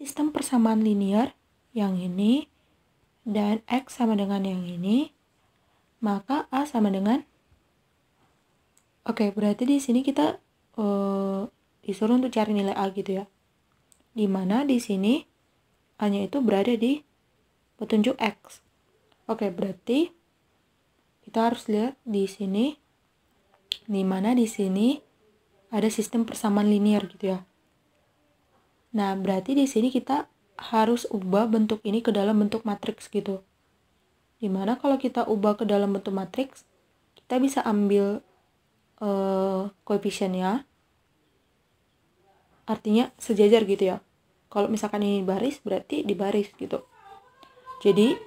sistem persamaan linear yang ini dan X sama dengan yang ini, maka A sama dengan Oke, berarti di sini kita uh, disuruh untuk cari nilai A gitu ya. Dimana di sini hanya itu berada di petunjuk X. Oke, berarti kita harus lihat di sini dimana di sini ada sistem persamaan linear gitu ya. Nah, berarti di sini kita harus ubah bentuk ini ke dalam bentuk matriks gitu. Dimana kalau kita ubah ke dalam bentuk matriks, kita bisa ambil uh, ya. Artinya sejajar gitu ya. Kalau misalkan ini baris, berarti di baris gitu. Jadi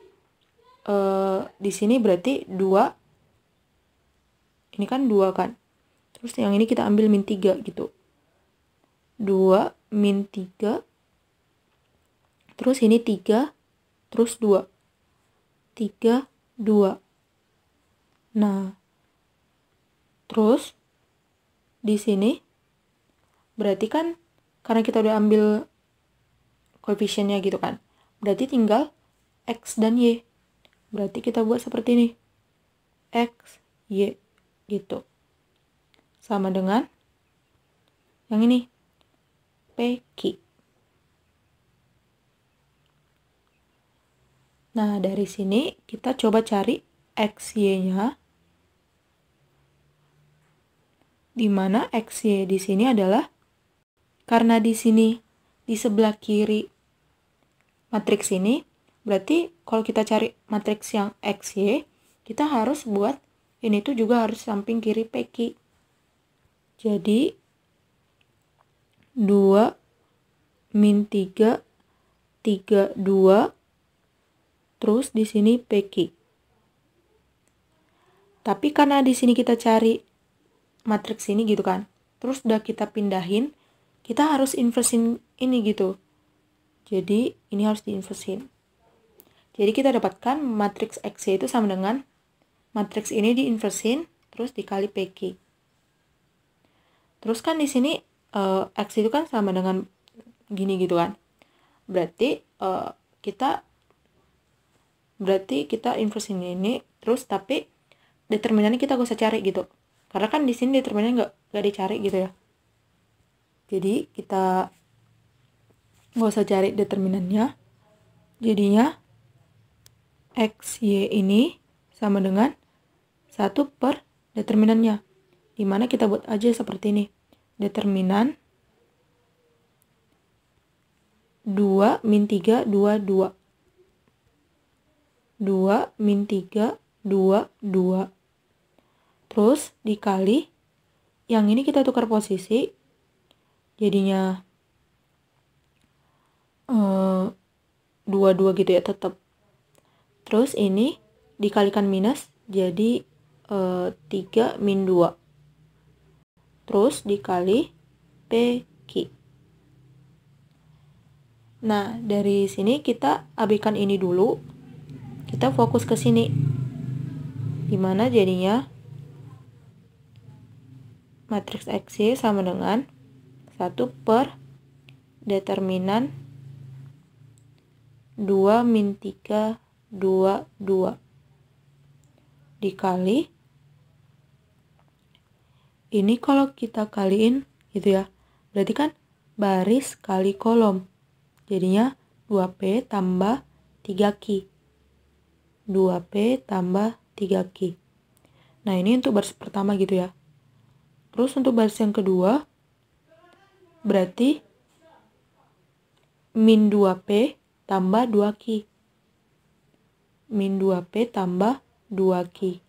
uh, di sini berarti 2 ini kan 2 kan. Terus yang ini kita ambil min 3 gitu. 2 min 3 terus ini 3 terus 2 3 2 nah terus di sini berarti kan karena kita udah ambil koefisiennya gitu kan berarti tinggal x dan y berarti kita buat seperti ini x y gitu sama dengan yang ini Peggy. Nah, dari sini kita coba cari XY-nya. Dimana mana XY di sini adalah karena di sini di sebelah kiri matriks ini, berarti kalau kita cari matriks yang X, XY, kita harus buat ini tuh juga harus samping kiri Peggy. Jadi 2 min 3 3 2 terus di sini PQ. Tapi karena di sini kita cari matriks ini gitu kan. Terus udah kita pindahin, kita harus inversin ini gitu. Jadi ini harus diinversin. Jadi kita dapatkan matriks X itu sama dengan matriks ini diinversin terus dikali PQ. Terus kan di sini uh, x itu kan sama dengan gini gitu kan berarti uh, kita berarti kita inverse ini, ini terus tapi determinannya kita gak usah cari gitu karena kan di sini determinannya nggak nggak dicari gitu ya jadi kita nggak usah cari determinannya jadinya x y ini sama dengan satu per determinannya dimana kita buat aja seperti ini determinan 2 min 3, 2, 2. 2 min 3, 2, 2. Terus dikali, yang ini kita tukar posisi, jadinya eh, 2, 2 gitu ya tetap. Terus ini dikalikan minus, jadi eh, 3 min 2 terus dikali PQ. Nah, dari sini kita abaikan ini dulu. Kita fokus ke sini. Gimana jadinya matriks X sama dengan 1 per determinan 2 min 3, 2, 2 dikali ini kalau kita kaliin gitu ya berarti kan baris kali kolom jadinya 2P tambah 3Q 2P tambah 3Q nah ini untuk baris pertama gitu ya terus untuk baris yang kedua berarti min 2P tambah 2Q min 2P tambah 2Q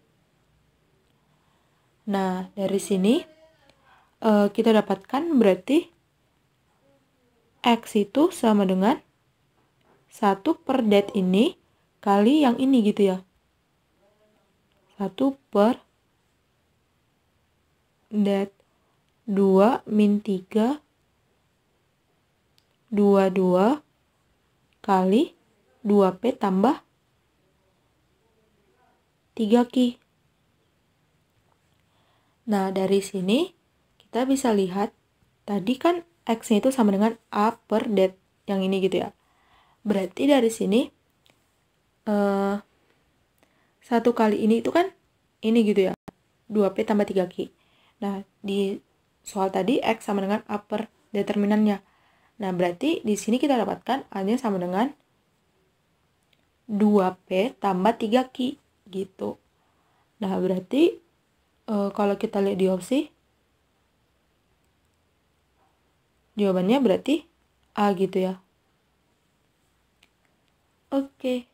Nah, dari sini uh, kita dapatkan berarti X itu sama dengan 1 per det ini kali yang ini gitu ya. 1 per det 2 min 3 22 kali 2P tambah 3Q. Nah, dari sini kita bisa lihat tadi kan X-nya itu sama dengan A per det yang ini gitu ya. Berarti dari sini eh, satu kali ini itu kan ini gitu ya. 2P tambah 3 k Nah, di soal tadi X sama dengan A per determinannya. Nah, berarti di sini kita dapatkan A-nya sama dengan 2P tambah 3 k gitu. Nah, berarti e, kalau kita lihat di opsi, jawabannya berarti A gitu ya. Oke. Okay.